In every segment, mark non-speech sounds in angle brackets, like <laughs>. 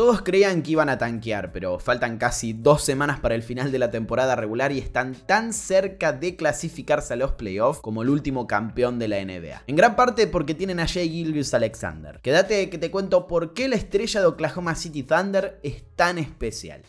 Todos creían que iban a tanquear, pero faltan casi dos semanas para el final de la temporada regular y están tan cerca de clasificarse a los playoffs como el último campeón de la NBA. En gran parte porque tienen a Jay Gilbius Alexander. Quédate que te cuento por qué la estrella de Oklahoma City Thunder es tan especial.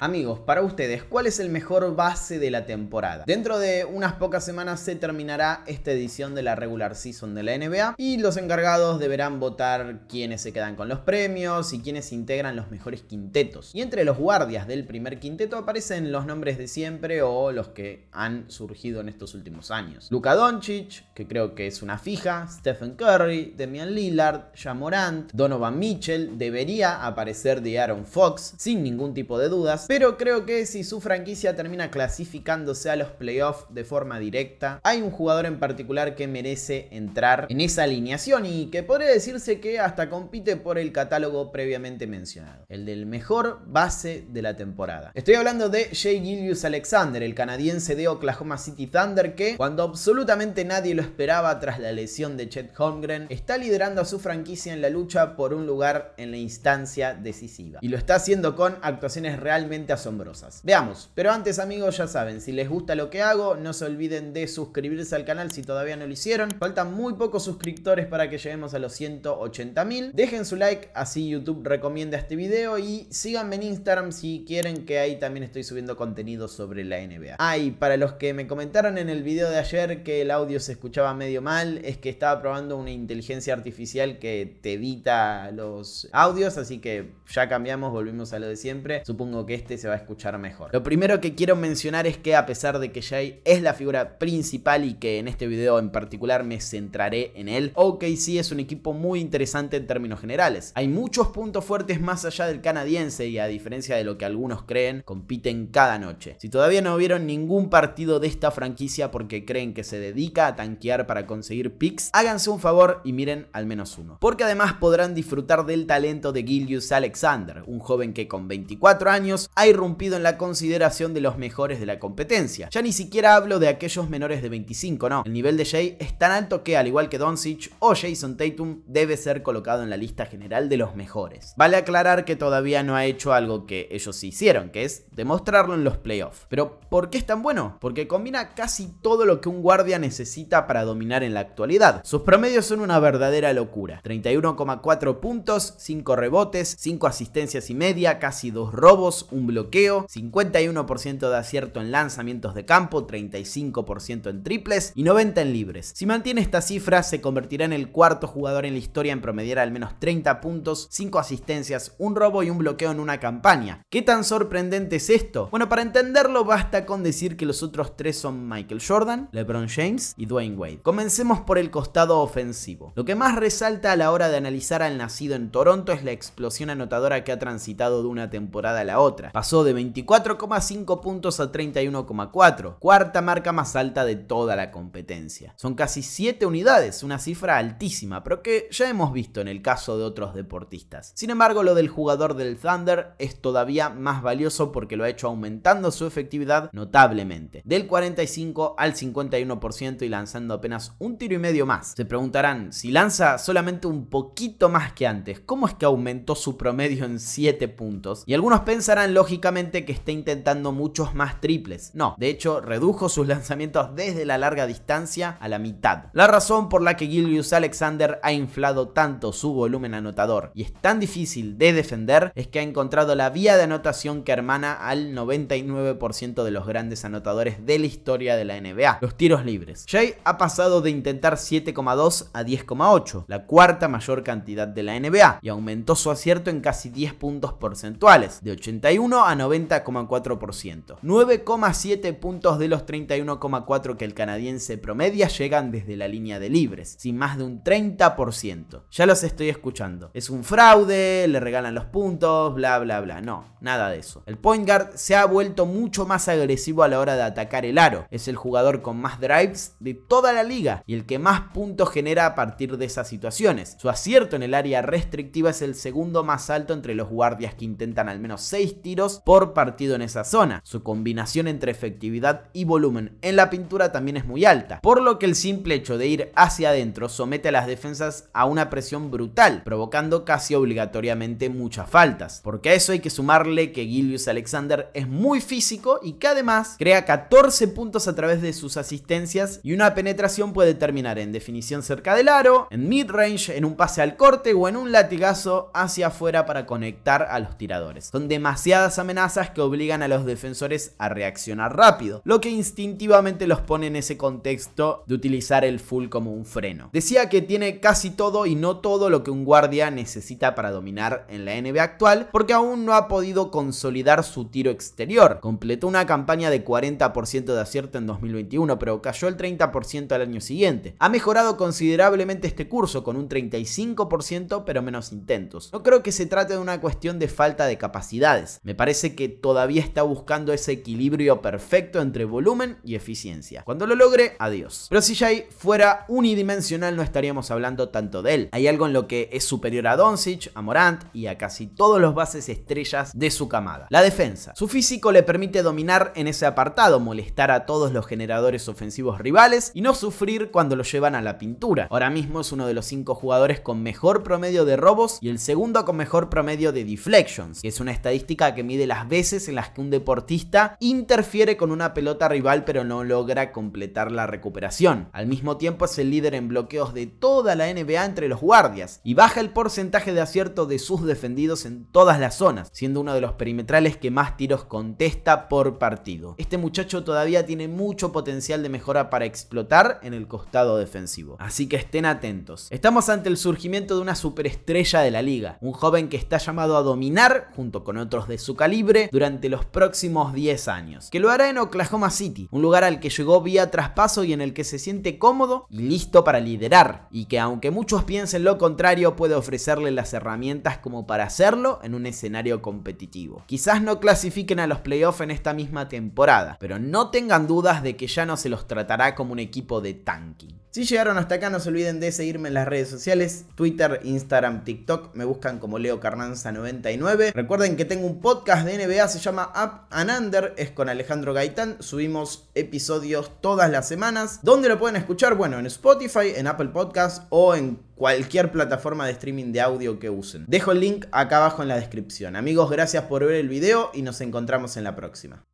Amigos, para ustedes, ¿cuál es el mejor base de la temporada? Dentro de unas pocas semanas se terminará esta edición de la regular season de la NBA y los encargados deberán votar quiénes se quedan con los premios y quiénes integran los mejores quintetos. Y entre los guardias del primer quinteto aparecen los nombres de siempre o los que han surgido en estos últimos años. Luka Doncic, que creo que es una fija, Stephen Curry, Demian Lillard, Morant, Donovan Mitchell, debería aparecer de Aaron Fox, sin ningún tipo de dudas, pero creo que si su franquicia termina clasificándose a los playoffs de forma directa, hay un jugador en particular que merece entrar en esa alineación y que podría decirse que hasta compite por el catálogo previamente mencionado, el del mejor base de la temporada. Estoy hablando de Jay Gillius Alexander, el canadiense de Oklahoma City Thunder, que cuando absolutamente nadie lo esperaba tras la lesión de Chet Holmgren, está liderando a su franquicia en la lucha por un lugar en la instancia decisiva. Y lo está haciendo con actuaciones realmente asombrosas. Veamos, pero antes amigos ya saben, si les gusta lo que hago, no se olviden de suscribirse al canal si todavía no lo hicieron. Faltan muy pocos suscriptores para que lleguemos a los 180 mil. Dejen su like, así YouTube recomienda este video y síganme en Instagram si quieren que ahí también estoy subiendo contenido sobre la NBA. Ah, para los que me comentaron en el video de ayer que el audio se escuchaba medio mal, es que estaba probando una inteligencia artificial que te evita los audios, así que ya cambiamos, volvimos a lo de siempre, supongo que este se va a escuchar mejor. Lo primero que quiero mencionar es que a pesar de que Jay es la figura principal y que en este video en particular me centraré en él, OKC es un equipo muy interesante en términos generales. Hay muchos puntos fuertes más allá del canadiense y a diferencia de lo que algunos creen, compiten cada noche. Si todavía no vieron ningún partido de esta franquicia porque creen que se dedica a tanquear para conseguir picks, háganse un favor y miren al menos uno. Porque además podrán disfrutar del talento de Gilius Alexander, un joven que con 24 años ha irrumpido en la consideración de los mejores de la competencia. Ya ni siquiera hablo de aquellos menores de 25, no. El nivel de Jay es tan alto que, al igual que Doncic o Jason Tatum, debe ser colocado en la lista general de los mejores. Vale aclarar que todavía no ha hecho algo que ellos hicieron, que es demostrarlo en los playoffs. Pero, ¿por qué es tan bueno? Porque combina casi todo lo que un guardia necesita para dominar en la actualidad. Sus promedios son una verdadera locura. 31,4 puntos, 5 rebotes, 5 asistencias y media, casi dos robos, un bloqueo, 51% de acierto en lanzamientos de campo, 35% en triples y 90 en libres. Si mantiene esta cifra, se convertirá en el cuarto jugador en la historia en promediar al menos 30 puntos, 5 asistencias, un robo y un bloqueo en una campaña. ¿Qué tan sorprendente es esto? Bueno, para entenderlo basta con decir que los otros tres son Michael Jordan, LeBron James y Dwayne Wade. Comencemos por el costado ofensivo. Lo que más resalta a la hora de analizar al nacido en Toronto es la explosión anotadora que ha transitado de una temporada a la otra. Pasó de 24,5 puntos a 31,4, cuarta marca más alta de toda la competencia. Son casi 7 unidades, una cifra altísima, pero que ya hemos visto en el caso de otros deportistas. Sin embargo, lo del jugador del Thunder es todavía más valioso porque lo ha hecho aumentando su efectividad notablemente, del 45 al 51% y lanzando apenas un tiro y medio más. Se preguntarán, si lanza solamente un poquito más que antes, ¿cómo es que aumentó su promedio en 7 puntos? Y algunos pensarán lógicamente que está intentando muchos más triples. No, de hecho redujo sus <laughs> lanzamientos desde la larga distancia a la mitad. La razón por la que Gilius Alexander ha inflado tanto su volumen anotador y es tan difícil de defender es que ha encontrado la vía de anotación que hermana al 99% de los grandes anotadores de la historia de la NBA, los tiros libres. Jay ha pasado de intentar 7,2 a 10,8, la cuarta mayor cantidad de la NBA, y aumentó su acierto en casi 10 puntos por de 81 a 90,4%. 9,7 puntos de los 31,4 que el canadiense promedia llegan desde la línea de libres, sin más de un 30%. Ya los estoy escuchando. Es un fraude, le regalan los puntos, bla, bla, bla. No, nada de eso. El point guard se ha vuelto mucho más agresivo a la hora de atacar el aro. Es el jugador con más drives de toda la liga y el que más puntos genera a partir de esas situaciones. Su acierto en el área restrictiva es el segundo más alto entre los guardias que intentan al menos 6 tiros por partido en esa zona. Su combinación entre efectividad y volumen en la pintura también es muy alta, por lo que el simple hecho de ir hacia adentro somete a las defensas a una presión brutal, provocando casi obligatoriamente muchas faltas. Porque a eso hay que sumarle que Gilius Alexander es muy físico y que además crea 14 puntos a través de sus asistencias y una penetración puede terminar en definición cerca del aro, en mid-range, en un pase al corte o en un latigazo hacia afuera para conectar al tiradores. Son demasiadas amenazas que obligan a los defensores a reaccionar rápido, lo que instintivamente los pone en ese contexto de utilizar el full como un freno. Decía que tiene casi todo y no todo lo que un guardia necesita para dominar en la NBA actual, porque aún no ha podido consolidar su tiro exterior. Completó una campaña de 40% de acierto en 2021, pero cayó el 30% al año siguiente. Ha mejorado considerablemente este curso con un 35%, pero menos intentos. No creo que se trate de una cuestión de falta de capacidades. Me parece que todavía está buscando ese equilibrio perfecto entre volumen y eficiencia. Cuando lo logre, adiós. Pero si Jay fuera unidimensional no estaríamos hablando tanto de él. Hay algo en lo que es superior a Doncic, a Morant y a casi todos los bases estrellas de su camada. La defensa. Su físico le permite dominar en ese apartado, molestar a todos los generadores ofensivos rivales y no sufrir cuando lo llevan a la pintura. Ahora mismo es uno de los cinco jugadores con mejor promedio de robos y el segundo con mejor promedio de deflection es una estadística que mide las veces en las que un deportista interfiere con una pelota rival pero no logra completar la recuperación. Al mismo tiempo es el líder en bloqueos de toda la NBA entre los guardias y baja el porcentaje de acierto de sus defendidos en todas las zonas, siendo uno de los perimetrales que más tiros contesta por partido. Este muchacho todavía tiene mucho potencial de mejora para explotar en el costado defensivo, así que estén atentos. Estamos ante el surgimiento de una superestrella de la liga, un joven que está llamado a dominar junto con otros de su calibre, durante los próximos 10 años, que lo hará en Oklahoma City, un lugar al que llegó vía traspaso y en el que se siente cómodo y listo para liderar, y que aunque muchos piensen lo contrario, puede ofrecerle las herramientas como para hacerlo en un escenario competitivo. Quizás no clasifiquen a los playoffs en esta misma temporada, pero no tengan dudas de que ya no se los tratará como un equipo de tanking. Si llegaron hasta acá, no se olviden de seguirme en las redes sociales, Twitter, Instagram, TikTok, me buscan como Leo Carnanza 99 Recuerden que tengo un podcast de NBA, se llama Up and Under, es con Alejandro Gaitán, subimos episodios todas las semanas. ¿Dónde lo pueden escuchar? Bueno, en Spotify, en Apple Podcast o en cualquier plataforma de streaming de audio que usen. Dejo el link acá abajo en la descripción. Amigos, gracias por ver el video y nos encontramos en la próxima.